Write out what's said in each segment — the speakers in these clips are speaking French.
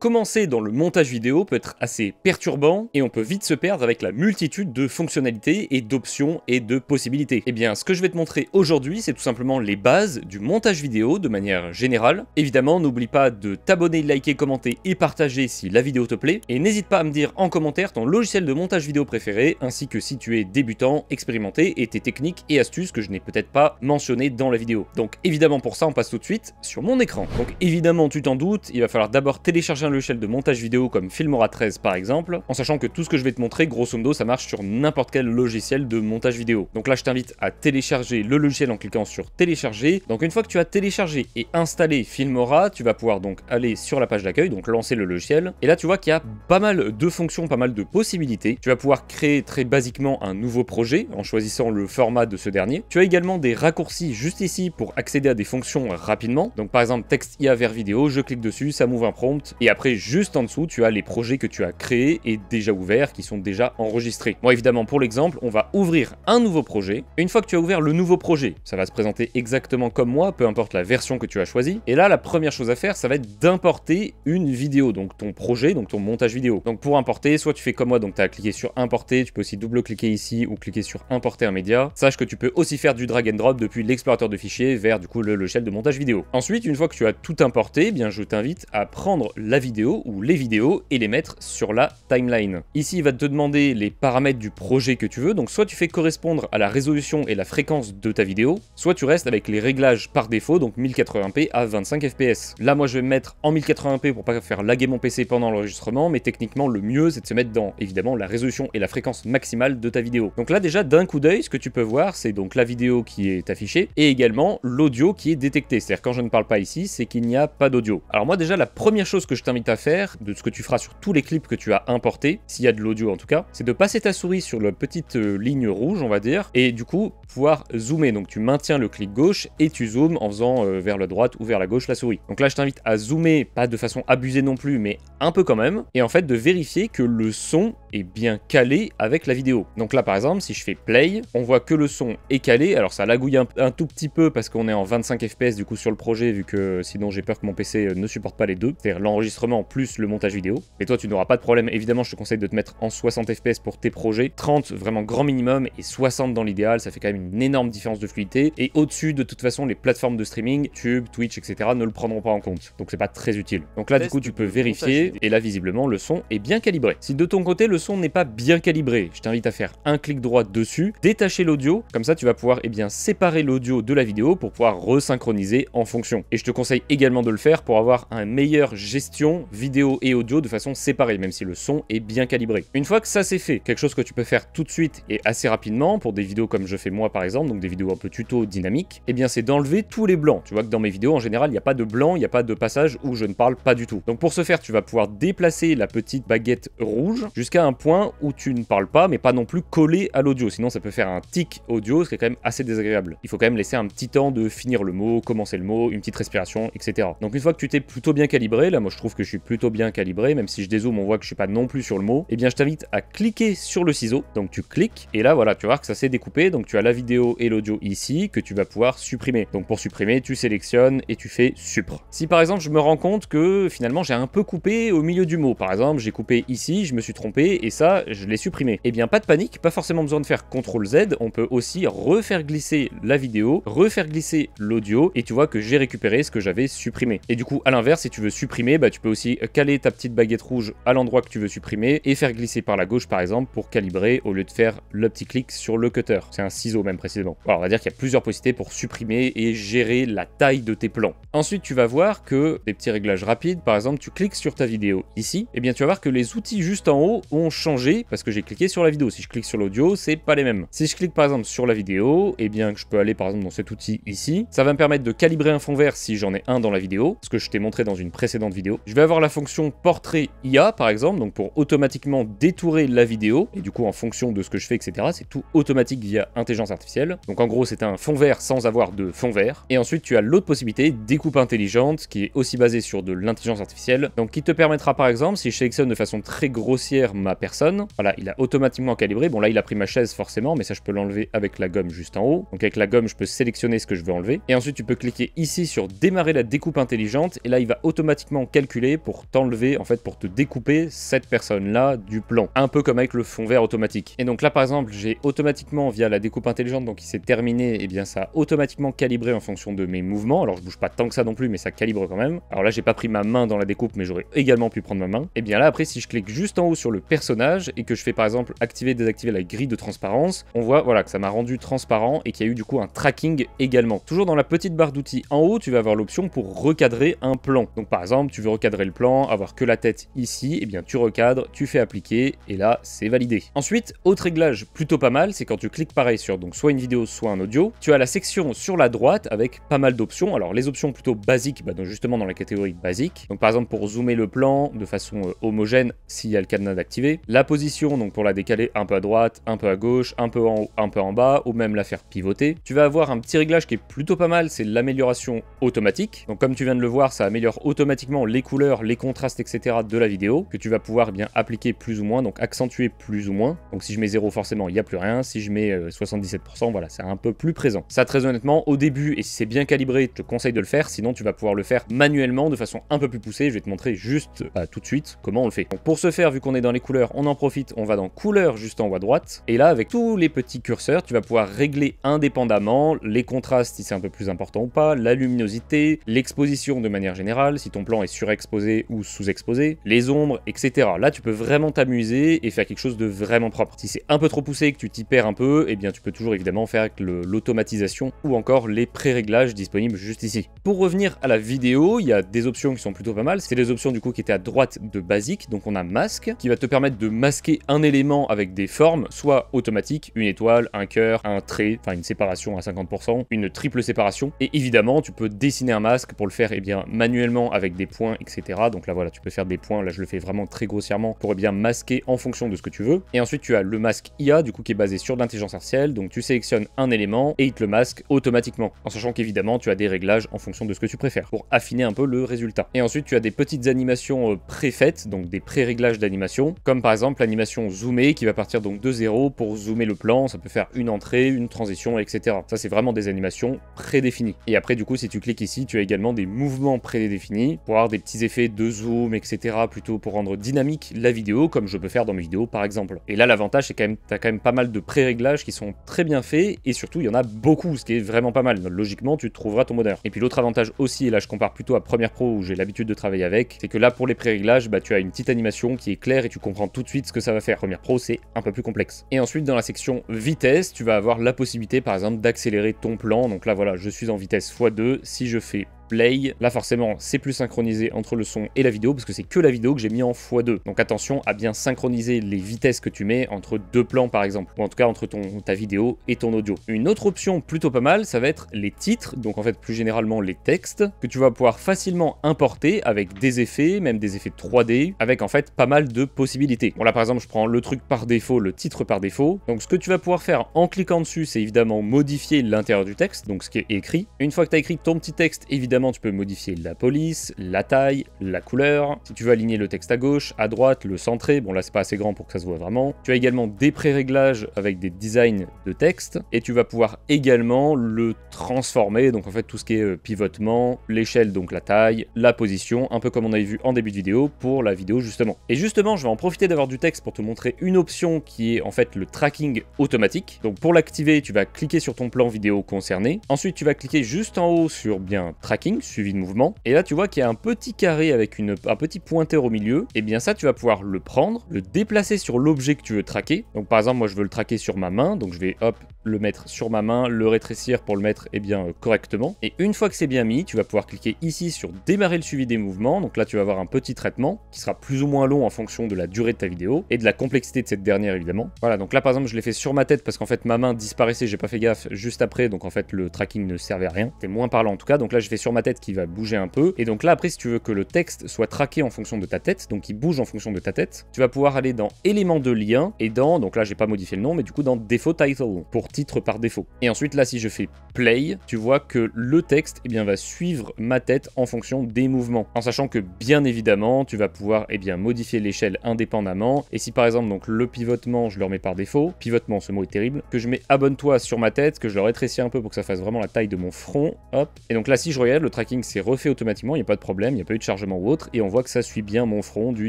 Commencer dans le montage vidéo peut être assez perturbant et on peut vite se perdre avec la multitude de fonctionnalités et d'options et de possibilités. Et eh bien ce que je vais te montrer aujourd'hui c'est tout simplement les bases du montage vidéo de manière générale. Évidemment n'oublie pas de t'abonner, liker, commenter et partager si la vidéo te plaît et n'hésite pas à me dire en commentaire ton logiciel de montage vidéo préféré ainsi que si tu es débutant, expérimenté et tes techniques et astuces que je n'ai peut-être pas mentionné dans la vidéo. Donc évidemment pour ça on passe tout de suite sur mon écran. Donc évidemment tu t'en doutes il va falloir d'abord télécharger un logiciel de montage vidéo comme Filmora 13 par exemple, en sachant que tout ce que je vais te montrer, grosso modo, ça marche sur n'importe quel logiciel de montage vidéo. Donc là, je t'invite à télécharger le logiciel en cliquant sur télécharger. Donc une fois que tu as téléchargé et installé Filmora, tu vas pouvoir donc aller sur la page d'accueil, donc lancer le logiciel. Et là, tu vois qu'il y a pas mal de fonctions, pas mal de possibilités. Tu vas pouvoir créer très basiquement un nouveau projet en choisissant le format de ce dernier. Tu as également des raccourcis juste ici pour accéder à des fonctions rapidement. Donc par exemple, texte IA vers vidéo, je clique dessus, ça m'ouvre un prompt et après juste en dessous, tu as les projets que tu as créés et déjà ouverts, qui sont déjà enregistrés. Moi, évidemment, pour l'exemple, on va ouvrir un nouveau projet. une fois que tu as ouvert le nouveau projet, ça va se présenter exactement comme moi, peu importe la version que tu as choisie. Et là, la première chose à faire, ça va être d'importer une vidéo, donc ton projet, donc ton montage vidéo. Donc pour importer, soit tu fais comme moi, donc tu as cliqué sur importer, tu peux aussi double-cliquer ici ou cliquer sur importer un média. Sache que tu peux aussi faire du drag and drop depuis l'explorateur de fichiers vers du coup le logiciel de montage vidéo. Ensuite, une fois que tu as tout importé, eh bien je t'invite à prendre la vidéo ou les vidéos et les mettre sur la timeline. Ici, il va te demander les paramètres du projet que tu veux, donc soit tu fais correspondre à la résolution et la fréquence de ta vidéo, soit tu restes avec les réglages par défaut, donc 1080p à 25 fps. Là, moi, je vais mettre en 1080p pour pas faire laguer mon PC pendant l'enregistrement, mais techniquement, le mieux, c'est de se mettre dans, évidemment, la résolution et la fréquence maximale de ta vidéo. Donc là, déjà, d'un coup d'œil, ce que tu peux voir, c'est donc la vidéo qui est affichée et également l'audio qui est détecté. C'est-à-dire, quand je ne parle pas ici, c'est qu'il n'y a pas d'audio. Alors moi, déjà, la première chose que je t'invite à faire, de ce que tu feras sur tous les clips que tu as importés, s'il y a de l'audio en tout cas, c'est de passer ta souris sur la petite euh, ligne rouge, on va dire, et du coup pouvoir zoomer. Donc tu maintiens le clic gauche et tu zoomes en faisant euh, vers la droite ou vers la gauche la souris. Donc là, je t'invite à zoomer, pas de façon abusée non plus, mais un peu quand même, et en fait de vérifier que le son est bien calé avec la vidéo. Donc là par exemple, si je fais play, on voit que le son est calé. Alors ça lagouille un, un tout petit peu parce qu'on est en 25 fps du coup sur le projet vu que euh, sinon j'ai peur que mon PC euh, ne supporte pas les deux, c'est-à-dire l'enregistrement plus le montage vidéo. Et toi tu n'auras pas de problème. Évidemment, je te conseille de te mettre en 60 fps pour tes projets, 30 vraiment grand minimum et 60 dans l'idéal, ça fait quand même une énorme différence de fluidité et au-dessus de toute façon les plateformes de streaming, Tube, Twitch, etc. ne le prendront pas en compte. Donc c'est pas très utile. Donc là du coup tu peux vérifier et là visiblement le son est bien calibré. Si de ton côté le son n'est pas bien calibré, je t'invite à faire un clic droit dessus, détacher l'audio, comme ça tu vas pouvoir et eh bien, séparer l'audio de la vidéo pour pouvoir resynchroniser en fonction. Et je te conseille également de le faire pour avoir une meilleure gestion vidéo et audio de façon séparée, même si le son est bien calibré. Une fois que ça c'est fait, quelque chose que tu peux faire tout de suite et assez rapidement pour des vidéos comme je fais moi par exemple, donc des vidéos un peu tuto dynamique, et eh bien c'est d'enlever tous les blancs. Tu vois que dans mes vidéos en général, il n'y a pas de blanc, il n'y a pas de passage où je ne parle pas du tout. Donc pour ce faire, tu vas pouvoir déplacer la petite baguette rouge jusqu'à un un point où tu ne parles pas, mais pas non plus collé à l'audio. Sinon, ça peut faire un tic audio, ce qui est quand même assez désagréable. Il faut quand même laisser un petit temps de finir le mot, commencer le mot, une petite respiration, etc. Donc une fois que tu t'es plutôt bien calibré, là moi je trouve que je suis plutôt bien calibré, même si je dézoome, on voit que je suis pas non plus sur le mot, et eh bien je t'invite à cliquer sur le ciseau. Donc tu cliques, et là voilà, tu vas que ça s'est découpé, donc tu as la vidéo et l'audio ici, que tu vas pouvoir supprimer. Donc pour supprimer, tu sélectionnes et tu fais supre. Si par exemple je me rends compte que finalement j'ai un peu coupé au milieu du mot, par exemple j'ai coupé ici, je me suis trompé, et ça, je l'ai supprimé. Eh bien, pas de panique, pas forcément besoin de faire CTRL Z, on peut aussi refaire glisser la vidéo, refaire glisser l'audio et tu vois que j'ai récupéré ce que j'avais supprimé. Et du coup, à l'inverse, si tu veux supprimer, bah, tu peux aussi caler ta petite baguette rouge à l'endroit que tu veux supprimer et faire glisser par la gauche par exemple pour calibrer au lieu de faire le petit clic sur le cutter. C'est un ciseau même précisément. Alors, on va dire qu'il y a plusieurs possibilités pour supprimer et gérer la taille de tes plans. Ensuite, tu vas voir que des petits réglages rapides, par exemple, tu cliques sur ta vidéo ici, et bien tu vas voir que les outils juste en haut ont changer parce que j'ai cliqué sur la vidéo. Si je clique sur l'audio, c'est pas les mêmes. Si je clique par exemple sur la vidéo, et eh bien je peux aller par exemple dans cet outil ici. Ça va me permettre de calibrer un fond vert si j'en ai un dans la vidéo, ce que je t'ai montré dans une précédente vidéo. Je vais avoir la fonction portrait IA par exemple, donc pour automatiquement détourer la vidéo, et du coup en fonction de ce que je fais, etc. C'est tout automatique via intelligence artificielle. Donc en gros c'est un fond vert sans avoir de fond vert. Et ensuite tu as l'autre possibilité, découpe intelligente, qui est aussi basée sur de l'intelligence artificielle, donc qui te permettra par exemple, si je sélectionne de façon très grossière ma personne. Voilà, il a automatiquement calibré. Bon, là, il a pris ma chaise forcément, mais ça, je peux l'enlever avec la gomme juste en haut. Donc, avec la gomme, je peux sélectionner ce que je veux enlever. Et ensuite, tu peux cliquer ici sur démarrer la découpe intelligente. Et là, il va automatiquement calculer pour t'enlever, en fait, pour te découper cette personne-là du plan. Un peu comme avec le fond vert automatique. Et donc là, par exemple, j'ai automatiquement, via la découpe intelligente, donc il s'est terminé, et eh bien, ça a automatiquement calibré en fonction de mes mouvements. Alors, je bouge pas tant que ça non plus, mais ça calibre quand même. Alors là, j'ai pas pris ma main dans la découpe, mais j'aurais également pu prendre ma main. Et eh bien là, après, si je clique juste en haut sur le personnage, et que je fais par exemple activer désactiver la grille de transparence, on voit voilà que ça m'a rendu transparent et qu'il y a eu du coup un tracking également. Toujours dans la petite barre d'outils en haut, tu vas avoir l'option pour recadrer un plan. Donc par exemple, tu veux recadrer le plan, avoir que la tête ici, et eh bien tu recadres, tu fais appliquer et là c'est validé. Ensuite, autre réglage plutôt pas mal, c'est quand tu cliques pareil sur donc soit une vidéo, soit un audio, tu as la section sur la droite avec pas mal d'options. Alors les options plutôt basiques, bah, donc justement dans la catégorie basique. Donc par exemple pour zoomer le plan de façon euh, homogène s'il y a le cadenas d'activer la position, donc pour la décaler un peu à droite, un peu à gauche, un peu en haut, un peu en bas, ou même la faire pivoter. Tu vas avoir un petit réglage qui est plutôt pas mal, c'est l'amélioration automatique. Donc comme tu viens de le voir, ça améliore automatiquement les couleurs, les contrastes, etc. de la vidéo, que tu vas pouvoir eh bien appliquer plus ou moins, donc accentuer plus ou moins. Donc si je mets 0, forcément, il n'y a plus rien. Si je mets 77%, euh, voilà, c'est un peu plus présent. Ça, très honnêtement, au début, et si c'est bien calibré, je te conseille de le faire, sinon tu vas pouvoir le faire manuellement, de façon un peu plus poussée. Je vais te montrer juste euh, tout de suite comment on le fait. Donc, pour ce faire, vu qu'on est dans les couleurs, on en profite, on va dans couleur juste en haut à droite. Et là, avec tous les petits curseurs, tu vas pouvoir régler indépendamment les contrastes, si c'est un peu plus important ou pas, la luminosité, l'exposition de manière générale, si ton plan est surexposé ou sous-exposé, les ombres, etc. Là, tu peux vraiment t'amuser et faire quelque chose de vraiment propre. Si c'est un peu trop poussé et que tu t'y perds un peu, eh bien, tu peux toujours évidemment faire avec l'automatisation ou encore les pré-réglages disponibles juste ici. Pour revenir à la vidéo, il y a des options qui sont plutôt pas mal. C'est les options du coup qui étaient à droite de basique. Donc on a masque qui va te permettre de masquer un élément avec des formes, soit automatique, une étoile, un cœur, un trait, enfin une séparation à 50%, une triple séparation. Et évidemment, tu peux dessiner un masque pour le faire et eh bien, manuellement avec des points, etc. Donc là voilà, tu peux faire des points, là je le fais vraiment très grossièrement pour eh bien masquer en fonction de ce que tu veux. Et ensuite tu as le masque IA du coup qui est basé sur l'intelligence artificielle, donc tu sélectionnes un élément et il te le masque automatiquement, en sachant qu'évidemment tu as des réglages en fonction de ce que tu préfères pour affiner un peu le résultat. Et ensuite tu as des petites animations euh, préfaites, donc des pré-réglages d'animation, comme par exemple l'animation zoomée qui va partir donc de zéro pour zoomer le plan, ça peut faire une entrée, une transition, etc. Ça c'est vraiment des animations prédéfinies. Et après du coup si tu cliques ici, tu as également des mouvements prédéfinis pour avoir des petits effets de zoom, etc. plutôt pour rendre dynamique la vidéo comme je peux faire dans mes vidéos par exemple. Et là l'avantage c'est quand même, tu as quand même pas mal de pré-réglages qui sont très bien faits et surtout il y en a beaucoup, ce qui est vraiment pas mal. Logiquement tu trouveras ton modeur. Et puis l'autre avantage aussi, et là je compare plutôt à Premiere Pro où j'ai l'habitude de travailler avec, c'est que là pour les pré-réglages, bah, tu as une petite animation qui est claire et tu comprends tout de suite ce que ça va faire. Premiere Pro, c'est un peu plus complexe. Et ensuite, dans la section vitesse, tu vas avoir la possibilité, par exemple, d'accélérer ton plan. Donc là, voilà, je suis en vitesse x2. Si je fais play. Là, forcément, c'est plus synchronisé entre le son et la vidéo parce que c'est que la vidéo que j'ai mis en x2. Donc attention à bien synchroniser les vitesses que tu mets entre deux plans, par exemple, ou en tout cas entre ta vidéo et ton audio. Une autre option plutôt pas mal, ça va être les titres, donc en fait plus généralement les textes, que tu vas pouvoir facilement importer avec des effets, même des effets 3D, avec en fait pas mal de possibilités. Bon là par exemple je prends le truc par défaut, le titre par défaut. Donc ce que tu vas pouvoir faire en cliquant dessus, c'est évidemment modifier l'intérieur du texte, donc ce qui est écrit. Une fois que tu as écrit ton petit texte, évidemment tu peux modifier la police, la taille, la couleur. Si tu veux aligner le texte à gauche, à droite, le centrer, bon là c'est pas assez grand pour que ça se voit vraiment. Tu as également des pré-réglages avec des designs de texte et tu vas pouvoir également le transformer. Donc en fait, tout ce qui est euh, pivotement, l'échelle, donc la taille, la position, un peu comme on avait vu en début de vidéo pour la vidéo justement. Et justement, je vais en profiter d'avoir du texte pour te montrer une option qui est en fait le tracking automatique. Donc pour l'activer, tu vas cliquer sur ton plan vidéo concerné. Ensuite, tu vas cliquer juste en haut sur bien tracking suivi de mouvement. Et là, tu vois qu'il y a un petit carré avec une, un petit pointeur au milieu. Et eh bien ça, tu vas pouvoir le prendre, le déplacer sur l'objet que tu veux traquer. Donc par exemple, moi, je veux le traquer sur ma main. Donc je vais, hop, le mettre sur ma main, le rétrécir pour le mettre eh bien, correctement. Et une fois que c'est bien mis, tu vas pouvoir cliquer ici sur démarrer le suivi des mouvements. Donc là, tu vas avoir un petit traitement qui sera plus ou moins long en fonction de la durée de ta vidéo et de la complexité de cette dernière évidemment. Voilà, donc là par exemple, je l'ai fait sur ma tête parce qu'en fait ma main disparaissait, j'ai pas fait gaffe juste après, donc en fait le tracking ne servait à rien. C'est moins parlant en tout cas. Donc là, je fais sur ma tête qui va bouger un peu. Et donc là après, si tu veux que le texte soit traqué en fonction de ta tête, donc il bouge en fonction de ta tête, tu vas pouvoir aller dans éléments de lien et dans donc là, j'ai pas modifié le nom mais du coup dans défaut title pour titre par défaut. Et ensuite là si je fais play, tu vois que le texte eh bien, va suivre ma tête en fonction des mouvements. En sachant que bien évidemment tu vas pouvoir eh bien, modifier l'échelle indépendamment. Et si par exemple donc le pivotement je le remets par défaut, pivotement ce mot est terrible, que je mets abonne-toi sur ma tête, que je le rétrécis un peu pour que ça fasse vraiment la taille de mon front, hop. Et donc là si je regarde le tracking s'est refait automatiquement, il n'y a pas de problème, il n'y a pas eu de chargement ou autre, et on voit que ça suit bien mon front du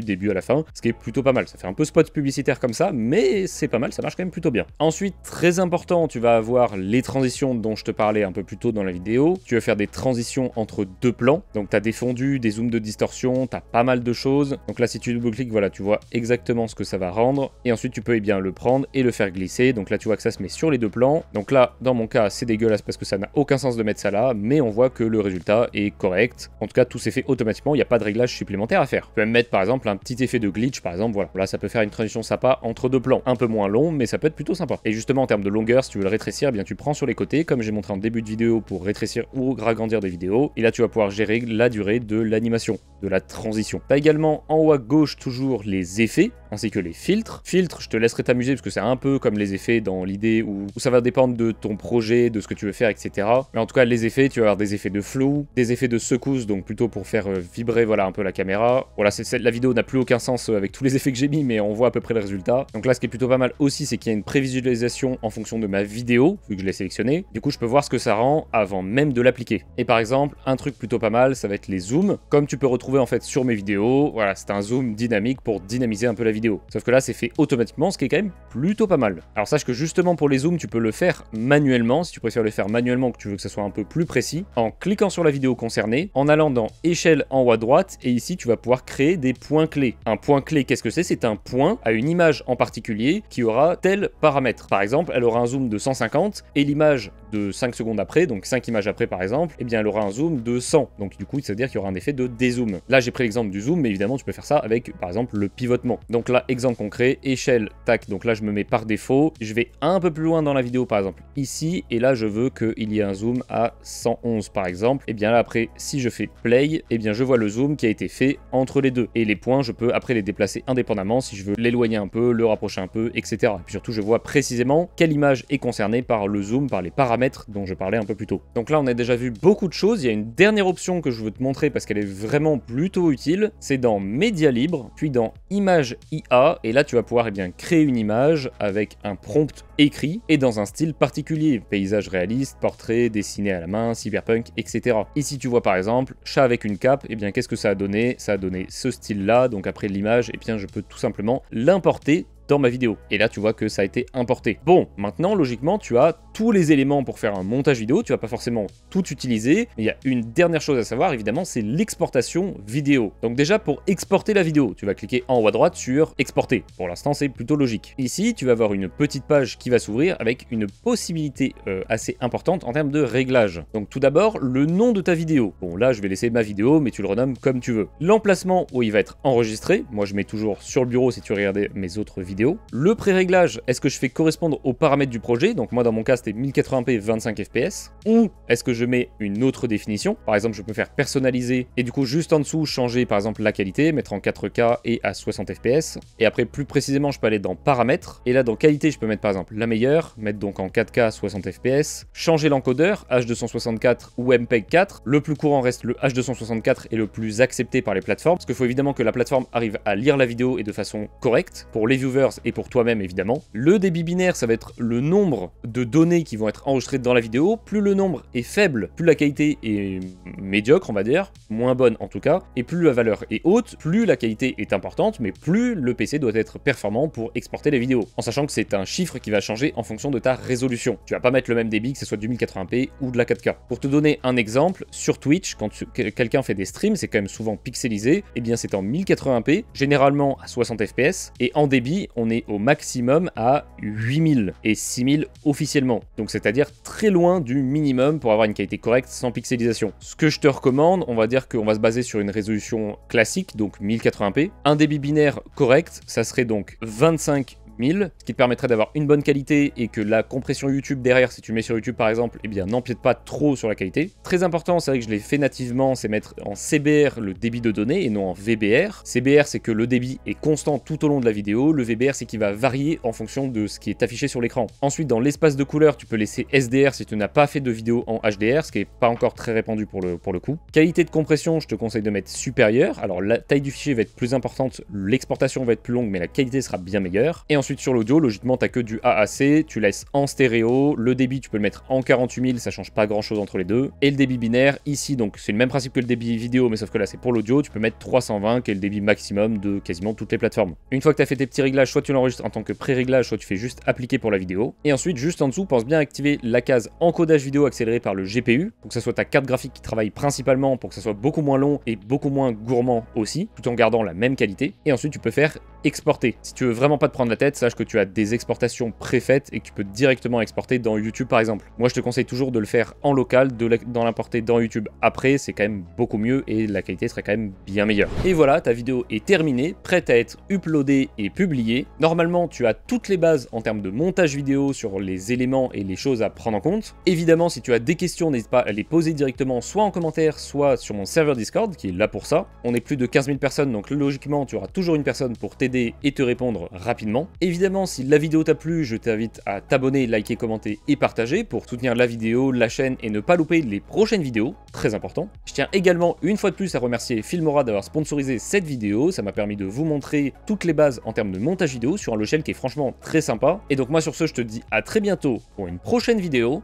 début à la fin, ce qui est plutôt pas mal. Ça fait un peu spot publicitaire comme ça, mais c'est pas mal, ça marche quand même plutôt bien. Ensuite, très important tu vas avoir les transitions dont je te parlais un peu plus tôt dans la vidéo. Tu vas faire des transitions entre deux plans. Donc tu as des fondus, des zooms de distorsion, tu as pas mal de choses. Donc là, si tu double-cliques, voilà, tu vois exactement ce que ça va rendre. Et ensuite, tu peux eh bien, le prendre et le faire glisser. Donc là, tu vois que ça se met sur les deux plans. Donc là, dans mon cas, c'est dégueulasse parce que ça n'a aucun sens de mettre ça là, mais on voit que le résultat est correct. En tout cas, tout s'est fait automatiquement, il n'y a pas de réglage supplémentaire à faire. Tu peux même mettre par exemple un petit effet de glitch, par exemple, voilà. Là, ça peut faire une transition sympa entre deux plans. Un peu moins long, mais ça peut être plutôt sympa. Et justement, en termes de longueur, si tu veux le rétrécir, eh bien tu prends sur les côtés, comme j'ai montré en début de vidéo pour rétrécir ou agrandir des vidéos, et là tu vas pouvoir gérer la durée de l'animation de la transition. T'as également en haut à gauche toujours les effets ainsi que les filtres. Filtres, je te laisserai t'amuser parce que c'est un peu comme les effets dans l'idée où, ça va dépendre de ton projet, de ce que tu veux faire, etc. Mais en tout cas, les effets, tu vas avoir des effets de flou, des effets de secousse, donc plutôt pour faire euh, vibrer voilà un peu la caméra. Voilà, c'est, la vidéo n'a plus aucun sens euh, avec tous les effets que j'ai mis, mais on voit à peu près le résultat. Donc là, ce qui est plutôt pas mal aussi, c'est qu'il y a une prévisualisation en fonction de ma vidéo, vu que je l'ai sélectionnée. Du coup, je peux voir ce que ça rend avant même de l'appliquer. Et par exemple, un truc plutôt pas mal, ça va être les zooms. Comme tu peux retrouver en fait sur mes vidéos. Voilà, c'est un zoom dynamique pour dynamiser un peu la vidéo. Sauf que là, c'est fait automatiquement, ce qui est quand même plutôt pas mal. Alors sache que justement pour les zooms, tu peux le faire manuellement, si tu préfères le faire manuellement, que tu veux que ça soit un peu plus précis, en cliquant sur la vidéo concernée, en allant dans échelle en haut à droite, et ici tu vas pouvoir créer des points clés. Un point clé, qu'est-ce que c'est C'est un point à une image en particulier qui aura tel paramètre. Par exemple, elle aura un zoom de 150 et l'image de 5 secondes après, donc 5 images après par exemple, eh bien elle aura un zoom de 100. Donc du coup, ça veut dire qu'il y aura un effet de dézoom. Là, j'ai pris l'exemple du zoom, mais évidemment, tu peux faire ça avec, par exemple, le pivotement. Donc là, exemple concret, échelle, tac. Donc là, je me mets par défaut. Je vais un peu plus loin dans la vidéo, par exemple, ici. Et là, je veux qu'il y ait un zoom à 111, par exemple. Et bien là, après, si je fais play, et bien je vois le zoom qui a été fait entre les deux. Et les points, je peux après les déplacer indépendamment si je veux l'éloigner un peu, le rapprocher un peu, etc. Et puis surtout, je vois précisément quelle image est concernée par le zoom, par les paramètres dont je parlais un peu plus tôt. Donc là, on a déjà vu beaucoup de choses. Il y a une dernière option que je veux te montrer parce qu'elle est vraiment plus plutôt utile, c'est dans Média libre, puis dans Image IA, et là tu vas pouvoir et eh bien, créer une image avec un prompt écrit et dans un style particulier, paysage réaliste, portrait, dessiné à la main, cyberpunk, etc. Ici tu vois par exemple chat avec une cape, et eh bien qu'est-ce que ça a donné Ça a donné ce style là, donc après l'image, et eh bien je peux tout simplement l'importer ma vidéo. Et là, tu vois que ça a été importé. Bon, maintenant, logiquement, tu as tous les éléments pour faire un montage vidéo. Tu vas pas forcément tout utiliser. il y a une dernière chose à savoir, évidemment, c'est l'exportation vidéo. Donc déjà, pour exporter la vidéo, tu vas cliquer en haut à droite sur exporter. Pour l'instant, c'est plutôt logique. Ici, tu vas avoir une petite page qui va s'ouvrir avec une possibilité euh, assez importante en termes de réglages. Donc tout d'abord, le nom de ta vidéo. Bon, là, je vais laisser ma vidéo, mais tu le renommes comme tu veux. L'emplacement où il va être enregistré. Moi, je mets toujours sur le bureau si tu regardais mes autres vidéos le pré-réglage, est-ce que je fais correspondre aux paramètres du projet Donc moi dans mon cas c'était 1080p 25 fps. Ou est-ce que je mets une autre définition Par exemple je peux faire personnaliser et du coup juste en dessous changer par exemple la qualité, mettre en 4K et à 60 fps. Et après plus précisément je peux aller dans paramètres. Et là dans qualité je peux mettre par exemple la meilleure, mettre donc en 4K 60 fps, changer l'encodeur H264 ou MPEG 4. Le plus courant reste le H264 et le plus accepté par les plateformes. Parce qu'il faut évidemment que la plateforme arrive à lire la vidéo et de façon correcte. Pour les viewers et pour toi-même évidemment. Le débit binaire, ça va être le nombre de données qui vont être enregistrées dans la vidéo. Plus le nombre est faible, plus la qualité est médiocre, on va dire, moins bonne en tout cas, et plus la valeur est haute, plus la qualité est importante, mais plus le PC doit être performant pour exporter les vidéos. En sachant que c'est un chiffre qui va changer en fonction de ta résolution. Tu vas pas mettre le même débit que ce soit du 1080p ou de la 4K. Pour te donner un exemple, sur Twitch, quand quelqu'un fait des streams, c'est quand même souvent pixelisé, et eh bien c'est en 1080p, généralement à 60 fps, et en débit, on est au maximum à 8000 et 6000 officiellement. Donc c'est-à-dire très loin du minimum pour avoir une qualité correcte sans pixelisation. Ce que je te recommande, on va dire qu'on va se baser sur une résolution classique, donc 1080p. Un débit binaire correct, ça serait donc 25 1000, ce qui te permettrait d'avoir une bonne qualité et que la compression YouTube derrière, si tu mets sur YouTube par exemple, et eh bien n'empiète pas trop sur la qualité. Très important, c'est vrai que je l'ai fait nativement, c'est mettre en CBR le débit de données et non en VBR. CBR, c'est que le débit est constant tout au long de la vidéo, le VBR, c'est qu'il va varier en fonction de ce qui est affiché sur l'écran. Ensuite, dans l'espace de couleur, tu peux laisser SDR si tu n'as pas fait de vidéo en HDR, ce qui n'est pas encore très répandu pour le, pour le coup. Qualité de compression, je te conseille de mettre supérieure. Alors la taille du fichier va être plus importante, l'exportation va être plus longue, mais la qualité sera bien meilleure. Et ensuite sur l'audio, logiquement, t'as que du AAC, tu laisses en stéréo, le débit, tu peux le mettre en 48 000, ça change pas grand chose entre les deux. Et le débit binaire, ici, donc c'est le même principe que le débit vidéo, mais sauf que là c'est pour l'audio, tu peux mettre 320, qui est le débit maximum de quasiment toutes les plateformes. Une fois que tu as fait tes petits réglages, soit tu l'enregistres en tant que pré-réglage, soit tu fais juste appliquer pour la vidéo. Et ensuite, juste en dessous, pense bien activer la case encodage vidéo accéléré par le GPU, pour que ça soit ta carte graphique qui travaille principalement, pour que ça soit beaucoup moins long et beaucoup moins gourmand aussi, tout en gardant la même qualité. Et ensuite, tu peux faire exporter. Si tu veux vraiment pas te prendre la tête, sache que tu as des exportations préfaites et que tu peux directement exporter dans YouTube par exemple. Moi je te conseille toujours de le faire en local, de d'en l'importer dans YouTube après, c'est quand même beaucoup mieux et la qualité serait quand même bien meilleure. Et voilà, ta vidéo est terminée, prête à être uploadée et publiée. Normalement, tu as toutes les bases en termes de montage vidéo sur les éléments et les choses à prendre en compte. Évidemment, si tu as des questions, n'hésite pas à les poser directement soit en commentaire, soit sur mon serveur Discord qui est là pour ça. On est plus de 15 000 personnes, donc logiquement, tu auras toujours une personne pour t'aider et te répondre rapidement. Évidemment, si la vidéo t'a plu, je t'invite à t'abonner, liker, commenter et partager pour soutenir la vidéo, la chaîne et ne pas louper les prochaines vidéos, très important. Je tiens également une fois de plus à remercier Filmora d'avoir sponsorisé cette vidéo, ça m'a permis de vous montrer toutes les bases en termes de montage vidéo sur un logiciel qui est franchement très sympa. Et donc moi sur ce, je te dis à très bientôt pour une prochaine vidéo.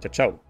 Ciao ciao